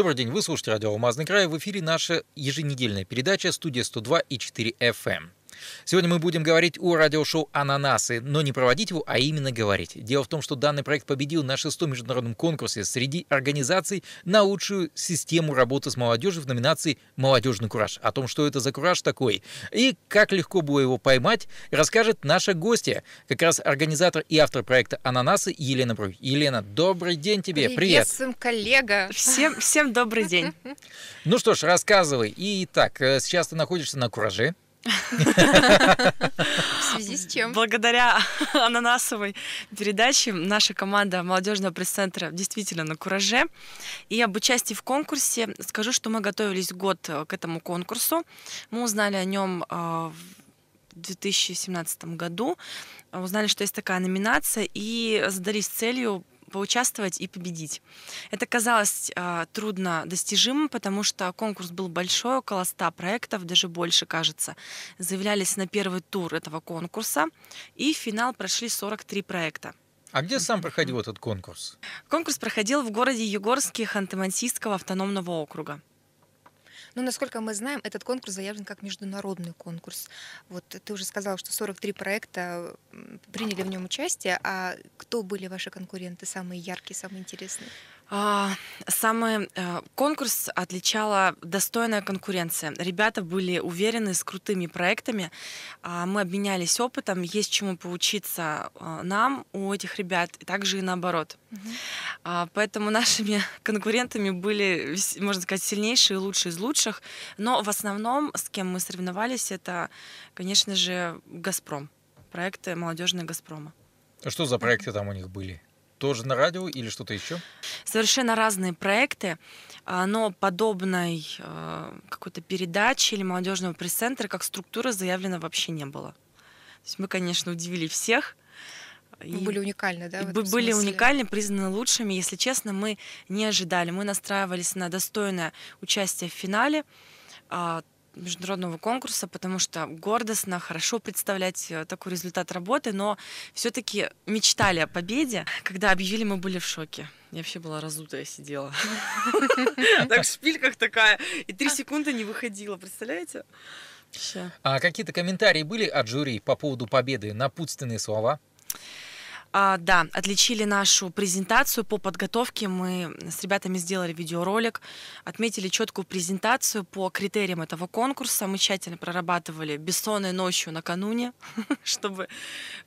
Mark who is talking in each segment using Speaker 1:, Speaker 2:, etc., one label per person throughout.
Speaker 1: Добрый день, вы слушаете радио «Алмазный край». В эфире наша еженедельная передача «Студия 102 и 4 FM». Сегодня мы будем говорить о радиошоу «Ананасы», но не проводить его, а именно говорить. Дело в том, что данный проект победил на шестом международном конкурсе среди организаций на лучшую систему работы с молодежью в номинации «Молодежный кураж». О том, что это за кураж такой и как легко было его поймать, расскажет наша гостья, как раз организатор и автор проекта «Ананасы» Елена Бруй. Елена, добрый день тебе, привет! Приветствуем,
Speaker 2: коллега! Всем, всем добрый день!
Speaker 1: Ну что ж, рассказывай. Итак, э, сейчас ты находишься на «Кураже». В
Speaker 3: связи с чем? Благодаря ананасовой передаче наша команда молодежного пресс-центра действительно на кураже. И об участии в конкурсе скажу, что мы готовились год э, к этому конкурсу. Мы узнали о нем э, в 2017 году узнали, что есть такая номинация, и задались целью поучаствовать и победить. Это казалось э, трудно достижимым, потому что конкурс был большой, около 100 проектов, даже больше, кажется. Заявлялись на первый тур этого конкурса, и в финал прошли 43 проекта. А где сам проходил этот конкурс? Конкурс проходил в городе Югорске Ханты-Мансийского автономного округа.
Speaker 2: Ну, насколько мы знаем, этот конкурс заявлен как международный конкурс. Вот ты уже сказал, что 43 проекта приняли в нем участие. А кто были ваши конкуренты самые яркие, самые интересные? А,
Speaker 3: самый э, конкурс отличала достойная конкуренция. Ребята были уверены с крутыми проектами. А, мы обменялись опытом, есть чему поучиться э, нам у этих ребят, также и наоборот.
Speaker 2: Угу.
Speaker 3: Поэтому нашими конкурентами были, можно сказать, сильнейшие и лучшие из лучших. Но в основном, с кем мы соревновались, это, конечно же, Газпром. Проекты молодежной Газпрома.
Speaker 1: Что за проекты там у них были? тоже на радио или что-то еще?
Speaker 3: Совершенно разные проекты, а, но подобной э, какой-то передачи или молодежного пресс-центра как структура заявлено вообще не было. То есть мы, конечно, удивили всех. И ну, были уникальны, да? Мы Были смысле? уникальны, признаны лучшими. Если честно, мы не ожидали. Мы настраивались на достойное участие в финале. А, международного конкурса, потому что гордостно, хорошо представлять э, такой результат работы, но все-таки мечтали о победе. Когда объявили, мы были в шоке. Я вообще была разутая, сидела. Так в шпильках такая. И три а. секунды не выходила, представляете?
Speaker 1: А какие-то комментарии были от жюри по поводу победы? Напутственные слова?
Speaker 3: А, да, отличили нашу презентацию по подготовке. Мы с ребятами сделали видеоролик, отметили четкую презентацию по критериям этого конкурса. Мы тщательно прорабатывали бессонной ночью накануне, чтобы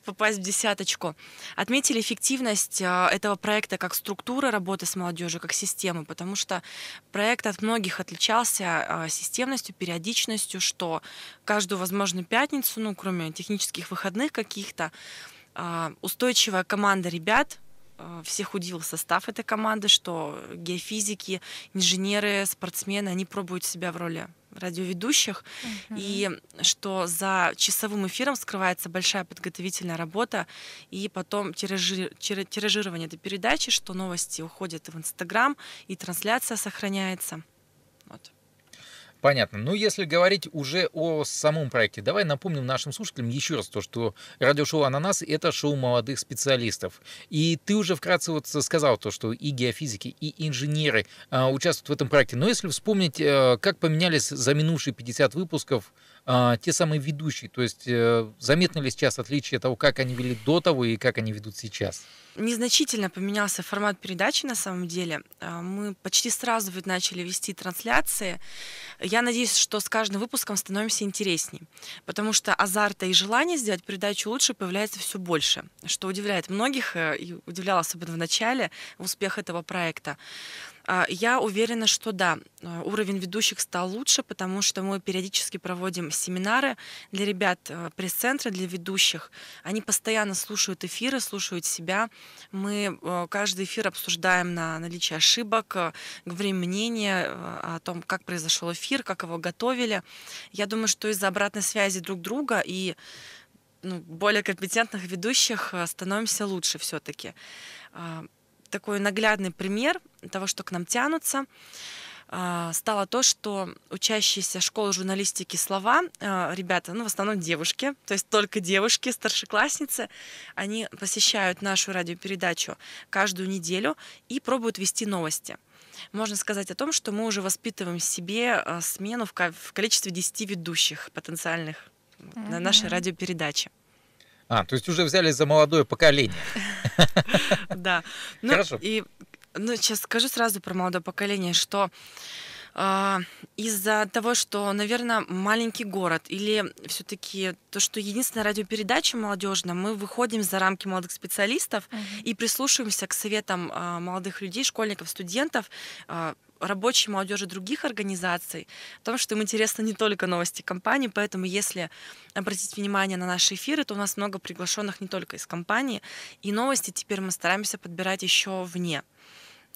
Speaker 3: попасть в десяточку. Отметили эффективность а, этого проекта как структуры работы с молодежью, как системы, потому что проект от многих отличался а, системностью, периодичностью, что каждую возможную пятницу, ну, кроме технических выходных каких-то, а, устойчивая команда ребят. А, всех удивил состав этой команды, что геофизики, инженеры, спортсмены, они пробуют себя в роли радиоведущих, угу. и что за часовым эфиром скрывается большая подготовительная работа, и потом тиражи, тиражирование этой передачи, что новости уходят в Инстаграм, и трансляция сохраняется. Вот.
Speaker 1: Понятно. Ну, если говорить уже о самом проекте, давай напомним нашим слушателям еще раз то, что радиошоу «Ананас» — это шоу молодых специалистов. И ты уже вкратце вот сказал то, что и геофизики, и инженеры а, участвуют в этом проекте. Но если вспомнить, а, как поменялись за минувшие 50 выпусков а, те самые ведущие? То есть э, заметны ли сейчас отличия того, как они вели до того и как они ведут сейчас?
Speaker 3: Незначительно поменялся формат передачи на самом деле. А, мы почти сразу ведь начали вести трансляции. Я надеюсь, что с каждым выпуском становимся интереснее, потому что азарта и желание сделать передачу лучше появляется все больше, что удивляет многих э, и удивляло особенно в начале успех этого проекта. А, я уверена, что да, а, уровень ведущих стал лучше, потому что мы периодически проводим семинары для ребят а, пресс-центра, для ведущих. Они постоянно слушают эфиры, слушают себя. Мы каждый эфир обсуждаем на наличие ошибок, говорим мнение о том, как произошел эфир, как его готовили. Я думаю, что из-за обратной связи друг друга и ну, более компетентных ведущих становимся лучше все-таки такой наглядный пример того, что к нам тянутся, а, стало то, что учащиеся школы журналистики слова, а, ребята, ну, в основном девушки, то есть только девушки, старшеклассницы, они посещают нашу радиопередачу каждую неделю и пробуют вести новости можно сказать о том, что мы уже воспитываем себе а, смену в количестве 10 ведущих потенциальных на нашей радиопередаче.
Speaker 1: А, то есть уже взяли за молодое поколение.
Speaker 3: Да. Ну, Хорошо. И ну, сейчас скажу сразу про молодое поколение, что а, из-за того, что, наверное, маленький город или все-таки то, что единственная радиопередача молодежная, мы выходим за рамки молодых специалистов mm-hmm. и прислушиваемся к советам а, молодых людей, школьников, студентов. А, рабочей молодежи других организаций, о том, что им интересно не только новости компании, поэтому если обратить внимание на наши эфиры, то у нас много приглашенных не только из компании, и новости теперь мы стараемся подбирать еще вне.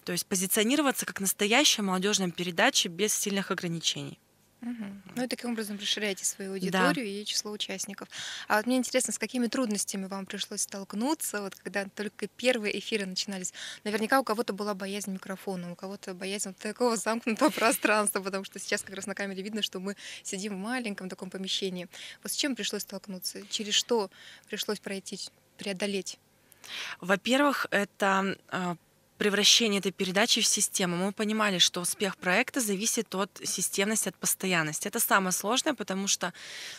Speaker 3: То есть позиционироваться как настоящая молодежная передача без сильных ограничений.
Speaker 2: Угу. Ну и таким образом расширяете свою аудиторию да. и число участников. А вот мне интересно, с какими трудностями вам пришлось столкнуться, вот когда только первые эфиры начинались? Наверняка у кого-то была боязнь микрофона, у кого-то боязнь вот такого замкнутого пространства, потому что сейчас как раз на камере видно, что мы сидим в маленьком таком помещении. Вот с чем пришлось столкнуться? Через что пришлось пройти, преодолеть?
Speaker 3: Во-первых, это а, превращение этой передачи в систему. Мы понимали, что успех проекта зависит от системности, от постоянности. Это самое сложное, потому что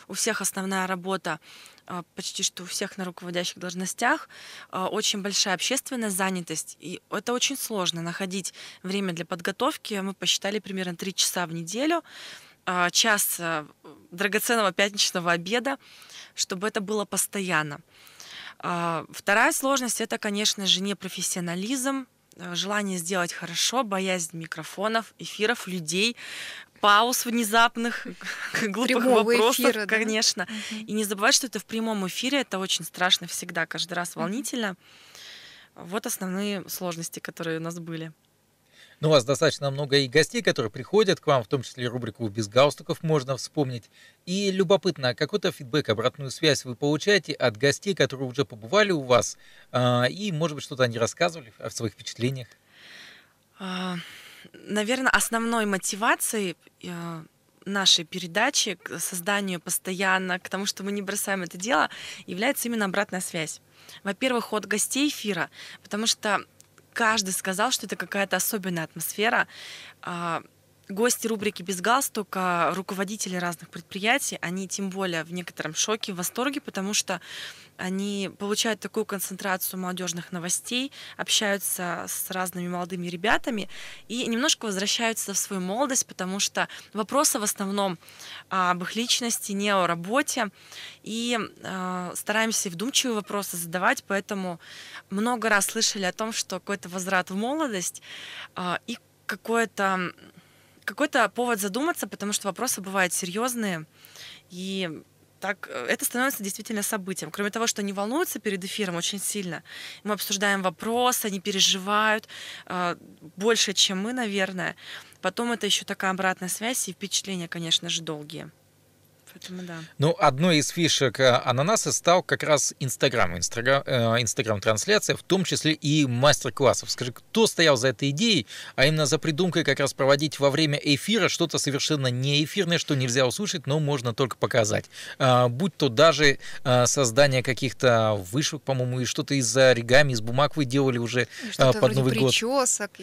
Speaker 3: у всех основная работа а, почти что у всех на руководящих должностях а, очень большая общественная занятость. И это очень сложно находить время для подготовки. Мы посчитали примерно 3 часа в неделю а, час драгоценного пятничного обеда, чтобы это было постоянно. Вторая сложность – это, конечно же, непрофессионализм, Э, желание сделать хорошо, боязнь микрофонов, эфиров, людей, пауз внезапных, глупых Прямого вопросов, эфира, конечно. Угу. И не забывать, что это в прямом эфире, это очень страшно всегда, каждый раз волнительно. Вот основные сложности, которые у нас были.
Speaker 1: Но ну, у вас достаточно много и гостей, которые приходят к вам, в том числе рубрику «Без галстуков» можно вспомнить. И любопытно, а какой-то фидбэк, обратную связь вы получаете от гостей, которые уже побывали у вас, а, и, может быть, что-то они рассказывали о своих впечатлениях?
Speaker 3: А, Наверное, основной мотивацией э, нашей передачи, к созданию постоянно, к тому, что мы не бросаем это дело, является именно обратная связь. Во-первых, от гостей эфира, потому что каждый сказал, что это какая-то особенная атмосфера. А, гости рубрики «Без галстука», руководители разных предприятий, они тем более в некотором шоке, в восторге, потому что они получают такую концентрацию молодежных новостей, общаются с разными молодыми ребятами и немножко возвращаются в свою молодость, потому что вопросы в основном об их личности, не о работе. И э, стараемся вдумчивые вопросы задавать, поэтому много раз слышали о том, что какой-то возврат в молодость э, и какое-то какой-то повод задуматься, потому что вопросы бывают серьезные. И так э, это становится действительно событием. Кроме того, что они волнуются перед эфиром очень сильно, мы обсуждаем вопросы, они переживают э, больше, чем мы, наверное. Потом это еще такая обратная связь и впечатления, конечно же, долгие.
Speaker 1: Поэтому да. Ну, одной из фишек э, ананаса стал как раз Инстаграм, э, Инстаграм-трансляция, в том числе и мастер-классов. Скажи, кто стоял за этой идеей, а именно за придумкой как раз проводить во время эфира что-то совершенно не эфирное, что нельзя услышать, но можно только показать. Э, будь то даже создание каких-то вышек, по-моему, и что-то из оригами, из бумаг вы делали уже под Новый год.
Speaker 2: причесок.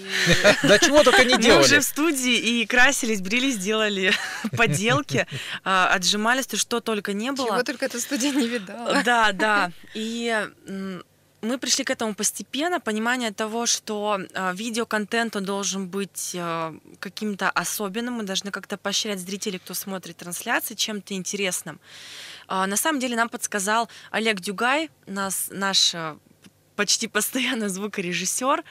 Speaker 2: Да чего только не делали.
Speaker 1: Мы уже в
Speaker 3: студии и красились, брились, делали поделки а, от отжимались, ты что только не было. Чего только
Speaker 2: эта студия не видала. Да, да.
Speaker 3: И мы пришли к этому постепенно, понимание того, что э, видеоконтент должен быть э, каким-то особенным, мы должны как-то поощрять зрителей, кто смотрит трансляции, чем-то интересным. Э, на самом деле нам подсказал Олег Дюгай, нас, наш э, почти постоянно звукорежиссер.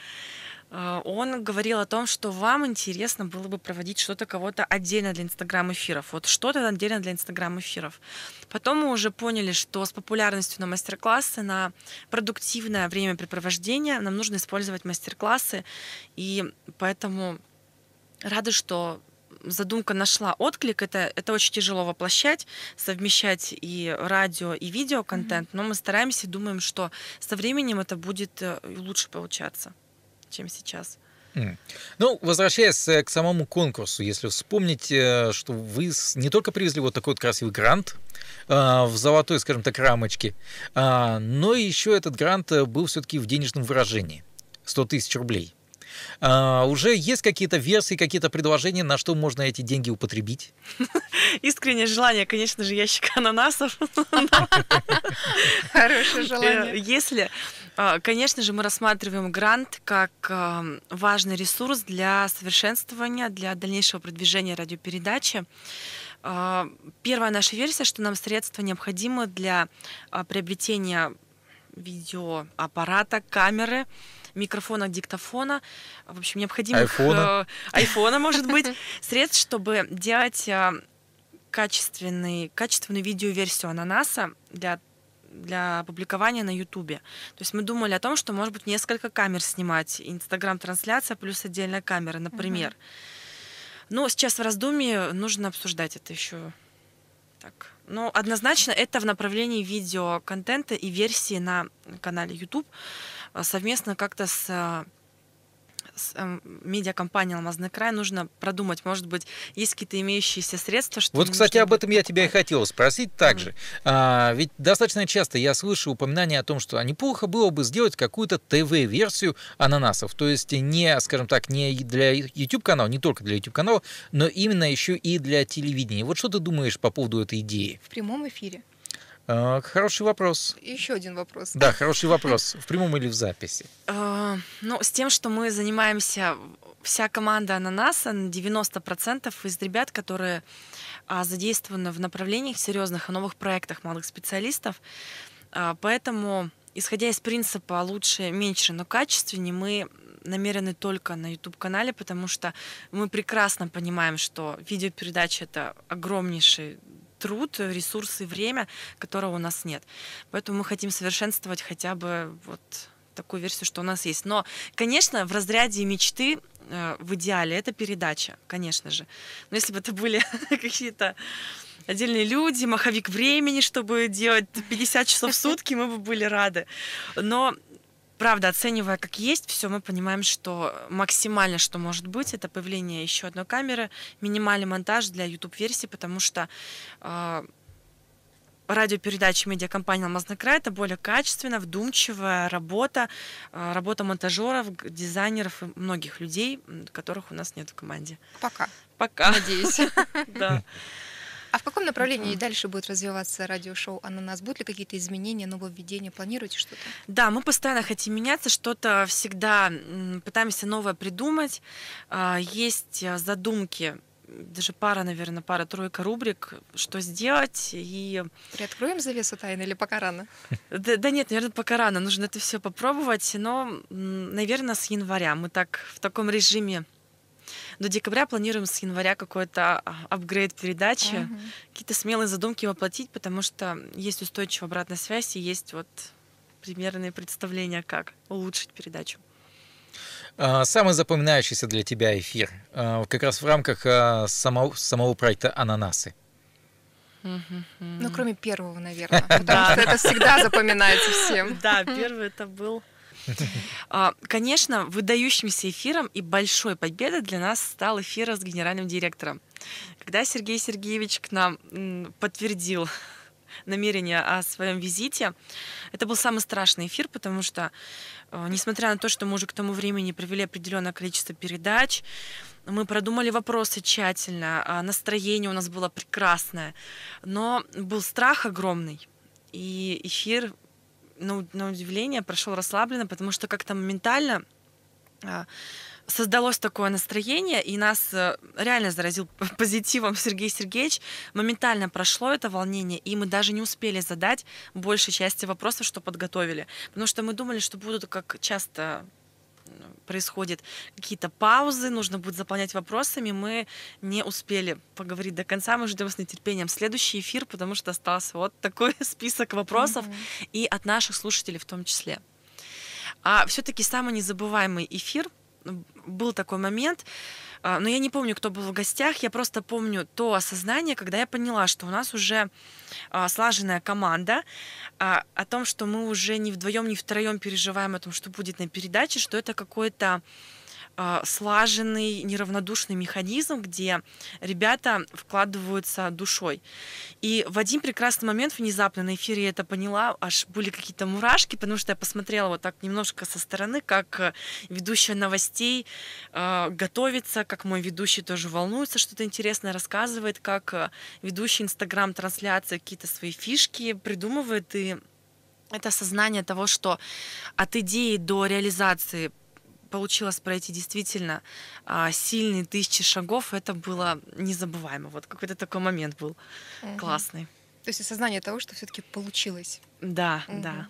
Speaker 3: А, он говорил о том, что вам интересно было бы проводить что-то кого-то отдельно для Инстаграм-эфиров. Вот что-то отдельно для Инстаграм-эфиров. Потом мы уже поняли, что с популярностью на мастер-классы, на продуктивное времяпрепровождение нам нужно использовать мастер-классы. И поэтому рады, что задумка нашла отклик. Это, это очень тяжело воплощать, совмещать и радио, и видео контент, mm-hmm. но мы стараемся и думаем, что со временем это будет э, лучше получаться чем сейчас.
Speaker 1: Ну, возвращаясь э, к самому конкурсу, если вспомнить, э, что вы не только привезли вот такой вот красивый грант э, в золотой, скажем так, рамочке, а, но еще этот грант был все-таки в денежном выражении – 100 тысяч рублей. А, уже есть какие-то версии, какие-то предложения, на что можно эти деньги употребить?
Speaker 3: Искреннее желание, конечно же, ящик ананасов. Хорошее желание. Если а, конечно же, мы рассматриваем грант как эм, важный ресурс для совершенствования, для дальнейшего продвижения радиопередачи. А, первая наша версия, что нам средства необходимы для а, приобретения видеоаппарата, камеры, микрофона, диктофона, в общем, необходимых... Айфона. Э, айфона, может быть, средств, чтобы делать э, качественный, качественную видеоверсию ананаса для для публикования на Ютубе. То есть мы думали о том, что, может быть, несколько камер снимать. Инстаграм-трансляция плюс отдельная камера, например. Угу. Но сейчас в раздумье нужно обсуждать это еще так. Но однозначно это в направлении видеоконтента и версии на канале YouTube э, совместно как-то с э, Эм, медиакомпании «Алмазный край» нужно продумать, может быть, есть какие-то имеющиеся средства, что... Вот, кстати, об
Speaker 1: этом я тебя и хотел спросить также. Mm-hmm. А, ведь достаточно часто я слышу упоминание о том, что а неплохо было бы сделать какую-то ТВ-версию ананасов. То есть не, скажем так, не для YouTube-канала, не только для YouTube-канала, но именно еще и для телевидения. Вот что ты думаешь по поводу этой идеи?
Speaker 2: В прямом эфире.
Speaker 1: А, хороший вопрос.
Speaker 2: Еще один вопрос. Да,
Speaker 1: хороший вопрос. В прямом или в записи?
Speaker 3: А, ну, с тем, что мы занимаемся, вся команда ананаса, 90% из ребят, которые а, задействованы в направлениях серьезных и новых проектах молодых специалистов. Поэтому, исходя из принципа лучше, меньше, но качественнее, мы намерены только на YouTube-канале, потому что мы прекрасно понимаем, что видеопередача — это огромнейший труд, э, ресурсы, время, которого у нас нет. Поэтому мы хотим совершенствовать хотя бы вот такую версию, что у нас есть. Но, конечно, в разряде мечты э, в идеале это передача, конечно же. Но если бы это были какие-то отдельные люди, маховик времени, чтобы делать 50 часов в сутки, мы бы были рады. Но правда, оценивая как есть, все мы понимаем, что максимально, что может быть, это появление еще одной камеры, минимальный монтаж для YouTube-версии, потому что э, а, радиопередача медиакомпании «Алмазный край» — это более качественная, вдумчивая работа, э, работа монтажеров, дизайнеров и многих людей, которых у нас нет в команде. Пока. Пока. Надеюсь. Да.
Speaker 2: А в каком направлении это... дальше будет развиваться радиошоу «Ананас»? Будут ли какие-то изменения, нововведения? Планируете что-то? Да, мы постоянно
Speaker 3: хотим меняться, что-то всегда пытаемся новое придумать. А, есть э, задумки даже пара, наверное, пара-тройка рубрик, что сделать и... Приоткроем завесу тайны или пока рано? Да, да нет, наверное, пока рано, нужно это все попробовать, но, наверное, с января мы так в таком режиме до декабря планируем с января какой-то а, апгрейд передачи, угу. какие-то смелые задумки воплотить, потому что есть устойчивая обратная связь и есть вот примерные представления, как улучшить передачу.
Speaker 1: А, самый запоминающийся для тебя эфир, а, как раз в рамках самого, самого проекта «Ананасы».
Speaker 2: Ну, кроме первого, наверное, потому что это всегда запоминается всем. Да, первый это был
Speaker 3: А, конечно, выдающимся эфиром и большой победой для нас стал эфир с генеральным директором. Когда Сергей Сергеевич к нам подтвердил намерение о своем визите. Это был самый страшный эфир, потому что, э, несмотря на то, что мы уже к тому времени провели определенное количество передач, мы продумали вопросы тщательно, а, настроение у нас было прекрасное, но был страх огромный. И эфир на, на удивление прошел расслабленно, потому что как-то моментально а, создалось такое настроение, и нас э, реально заразил позитивом Сергей Сергеевич. Моментально прошло это волнение, и мы даже не успели задать большей части вопросов, что подготовили. Потому что мы думали, что будут, как часто происходит какие-то паузы, нужно будет заполнять вопросами. Мы не успели поговорить до конца, мы ждем с нетерпением следующий эфир, потому что остался вот такой список вопросов mm-hmm. и от наших слушателей в том числе. А все-таки самый незабываемый эфир был такой момент. А, но я не помню, кто был в гостях, я просто помню то осознание, когда я поняла, что у нас уже а, слаженная команда, а, о том, что мы уже не вдвоем, не втроем переживаем о том, что будет на передаче, что это какое то а, слаженный, неравнодушный механизм, где ребята вкладываются душой. И в один прекрасный момент внезапно на эфире я это поняла, аж были какие-то мурашки, потому что я посмотрела вот так немножко со стороны, как ведущая новостей а, готовится, как мой ведущий тоже волнуется, что-то интересное рассказывает, как ведущий Инстаграм-трансляции какие-то свои фишки придумывает и это сознание того, что от идеи до реализации получилось пройти действительно а, сильные тысячи шагов, это было незабываемо. Вот какой-то такой момент был угу. классный. То
Speaker 2: есть осознание того, что все-таки получилось. Да, угу. да.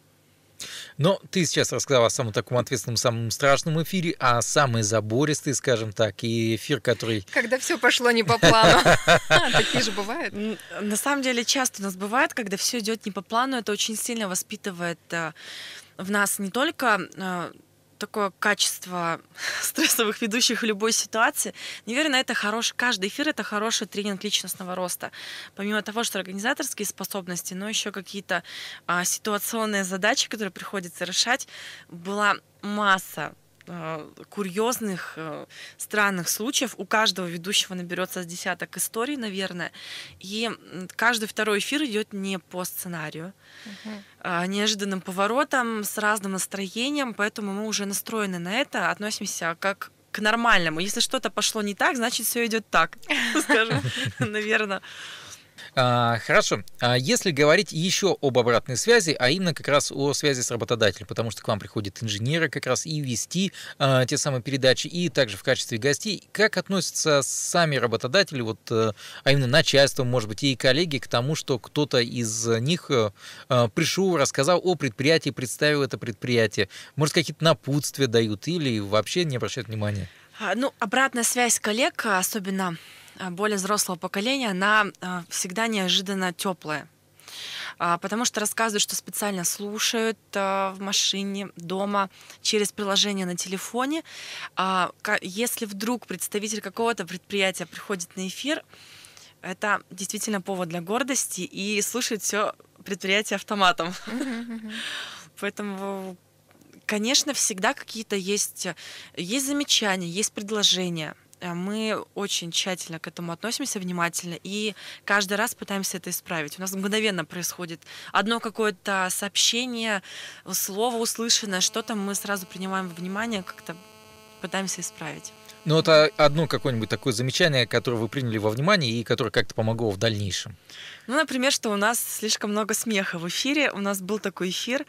Speaker 1: Но ты сейчас рассказала о самом таком ответственном, самом страшном эфире, а самый забористый, скажем так, и эфир, который...
Speaker 2: Когда все пошло не по плану. Такие же бывают. На самом деле часто у нас
Speaker 3: бывает, когда все идет не по плану, это очень сильно воспитывает э, в нас не только э, такое качество стрессовых ведущих в любой ситуации. Наверное, это хороший, каждый эфир — это хороший тренинг личностного роста. Помимо того, что организаторские способности, но еще какие-то а, ситуационные задачи, которые приходится решать, была масса Э, курьезных, э, странных случаев. У каждого ведущего наберется с десяток историй, наверное. И каждый второй эфир идет не по сценарию, угу. неожиданным поворотом, с разным настроением, поэтому мы уже настроены на это, относимся как к нормальному. Если что-то пошло не так, значит все идет так, скажем, наверное.
Speaker 1: А, хорошо. А если говорить еще об обратной связи, а именно как раз о связи с работодателем, потому что к вам приходят инженеры как раз и вести а, те самые передачи, и также в качестве гостей, как относятся сами работодатели, вот, э, а именно начальство, может быть, и коллеги к тому, что кто-то из них э, э, пришел, рассказал о предприятии, представил это предприятие, может, какие-то напутствия дают или вообще не обращают внимания?
Speaker 3: Ну, обратная связь коллег, особенно Э, более взрослого поколения, она э, всегда неожиданно теплая. А, потому что рассказывают, что специально слушают э, в машине, дома, через приложение на телефоне. А, если вдруг представитель какого-то предприятия приходит на эфир, это действительно повод для гордости и слушает все предприятие автоматом. Поэтому, конечно, всегда какие-то есть, есть замечания, есть предложения – Э, мы очень тщательно к этому относимся, внимательно, и каждый раз пытаемся это исправить. У нас мгновенно происходит одно какое-то сообщение, слово услышанное, что-то мы сразу принимаем во внимание, как-то пытаемся исправить.
Speaker 1: Ну, это а, одно какое-нибудь такое замечание, которое вы приняли во внимание и которое как-то помогло в дальнейшем.
Speaker 3: Ну, например, что у нас слишком много смеха в эфире. У нас был такой эфир.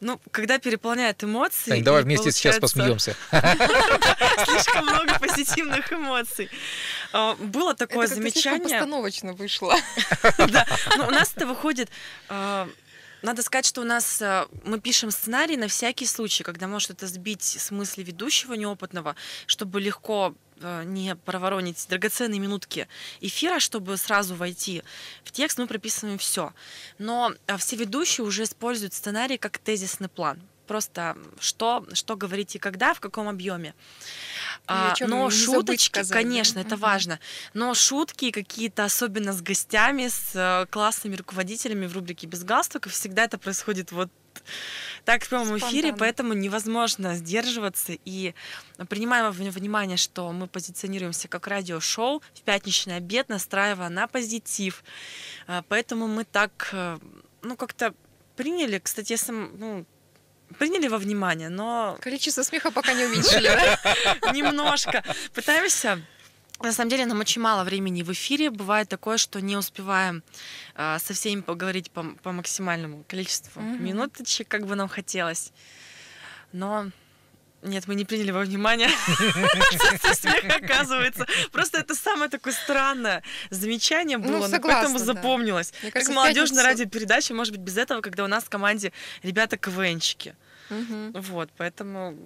Speaker 3: Ну, когда переполняют эмоции... Тань, давай вместе получается... сейчас посмеемся.
Speaker 1: Слишком много позитивных
Speaker 3: эмоций. А, было такое замечание... Это постановочно вышло. Да. У нас это выходит а, надо сказать, что у нас э, мы пишем сценарий на всякий случай, когда может это сбить с мысли ведущего неопытного, чтобы легко э, не проворонить драгоценные минутки эфира, чтобы сразу войти в текст, мы прописываем все. Но э, все ведущие уже используют сценарий как тезисный план просто что, что говорить и когда, в каком объеме. А, но шуточки, сказать, конечно, да? это угу. важно, но шутки какие-то, особенно с гостями, с э, классными руководителями в рубрике «Без галстуков», всегда это происходит вот так в прямом эфире, поэтому невозможно сдерживаться. И принимаем во внимание, что мы позиционируемся как радиошоу в пятничный обед, настраивая на позитив. А, поэтому мы так, э, ну, как-то приняли. Кстати, я сам, ну, приняли во внимание, но... Количество смеха пока не уменьшили, да? Немножко. Пытаемся на самом деле нам очень мало времени в эфире. Бывает такое, что не успеваем э, со всеми поговорить по, по максимальному количеству mm-hmm. минуточек, как бы нам хотелось. Но нет, мы не приняли во внимание. Смех оказывается. Просто это самое такое странное замечание ну, было, но поэтому запомнилось. Как молодежная радиопередача, может быть, без этого, когда у нас в команде ребята КВНщики. Угу. Вот, поэтому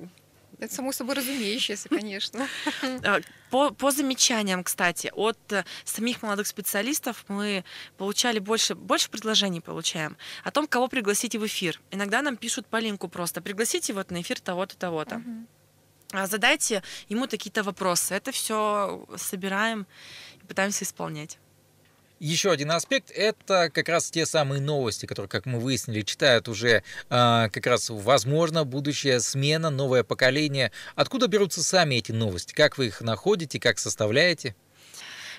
Speaker 2: это само собой разумеющееся, конечно.
Speaker 3: А, по, по замечаниям, кстати, от э, самих молодых специалистов мы получали больше, больше предложений получаем о том, кого пригласить в эфир. Иногда нам пишут по линку просто «пригласите вот на эфир того-то, того-то». Угу задайте ему какие-то вопросы. Это все собираем и пытаемся исполнять.
Speaker 1: Еще один аспект – это как раз те самые новости, которые, как мы выяснили, читают уже э, как раз, возможно, будущая смена, новое поколение. Откуда берутся сами эти новости? Как вы их находите, как составляете?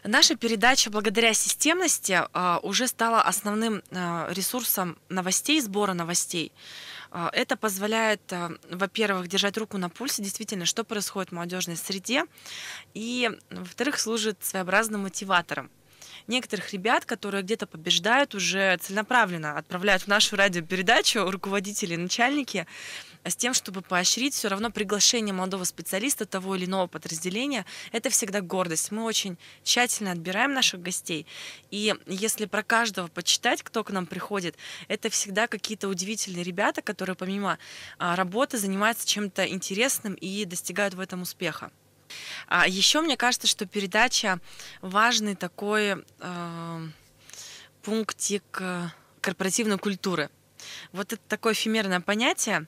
Speaker 3: Наша передача благодаря системности э, уже стала основным э, ресурсом новостей, сбора новостей. это позволяет, во-первых, держать руку на пульсе, действительно, что происходит в молодежной среде, и, во-вторых, служит своеобразным мотиватором некоторых ребят, которые где-то побеждают, уже целенаправленно отправляют в нашу радиопередачу руководители, начальники, э, с тем, чтобы поощрить все равно приглашение молодого специалиста того или иного подразделения, это всегда гордость. Мы очень тщательно отбираем наших гостей. И если про каждого почитать, кто к нам приходит, это всегда какие-то удивительные ребята, которые помимо а, работы занимаются чем-то интересным и достигают в этом успеха. А еще мне кажется, что передача важный такой э, пунктик э, корпоративной культуры. Вот это такое эфемерное понятие,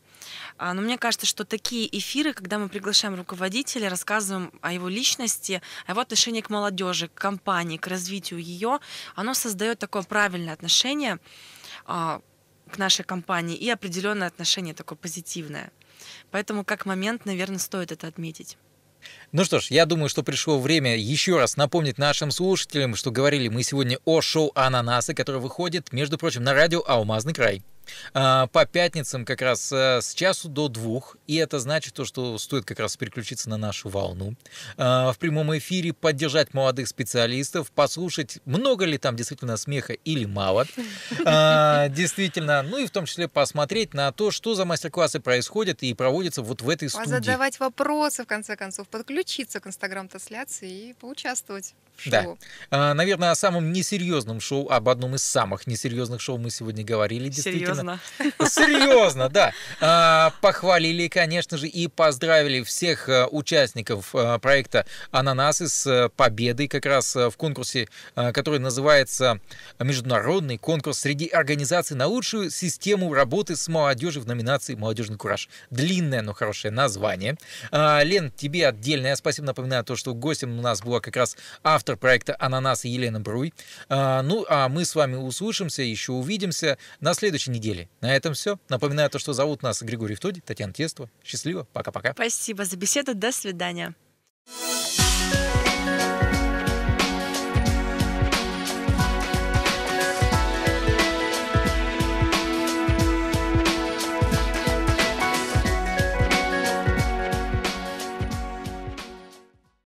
Speaker 3: а, но мне кажется, что такие эфиры, когда мы приглашаем руководителя, рассказываем о его личности, о его отношении к молодежи, к компании, к развитию ее, оно создает такое правильное отношение а, к нашей компании и определенное отношение такое позитивное. Поэтому как момент, наверное, стоит это отметить.
Speaker 1: Ну что ж, я думаю, что пришло время еще раз напомнить нашим слушателям, что говорили мы сегодня о шоу «Ананасы», которое выходит, между прочим, на радио «Алмазный край». А, по пятницам как раз э, с часу до двух. И это значит то, что стоит как раз переключиться на нашу волну. А, в прямом эфире поддержать молодых специалистов, послушать, много ли там действительно смеха или мало. А, действительно. Ну и в том числе посмотреть на то, что за мастер-классы происходят и проводятся вот в этой студии. Задавать
Speaker 2: вопросы, в конце концов, подключиться к инстаграм-трансляции и поучаствовать.
Speaker 1: Шоу. Да. наверное, о самом несерьезном шоу, об одном из самых несерьезных шоу мы сегодня говорили. действительно серьезно. Серьезно, да. А, похвалили, конечно же, и поздравили всех э, участников э, проекта «Ананасы» с э, победой как раз в конкурсе, который называется «Международный конкурс среди организаций на лучшую систему работы с молодежью в номинации «Молодежный кураж». Длинное, но хорошее название. А, Лен, тебе отдельное спасибо. Напоминаю то, что гостем у нас была как раз автор проекта «Ананасы» Елена Бруй. А, ну, а мы с вами услышимся, еще увидимся на следующей неделе неделе. На этом все. Напоминаю то, что зовут нас Григорий Втоди, Татьяна Тестова. Счастливо, пока-пока.
Speaker 3: Спасибо за беседу, до свидания.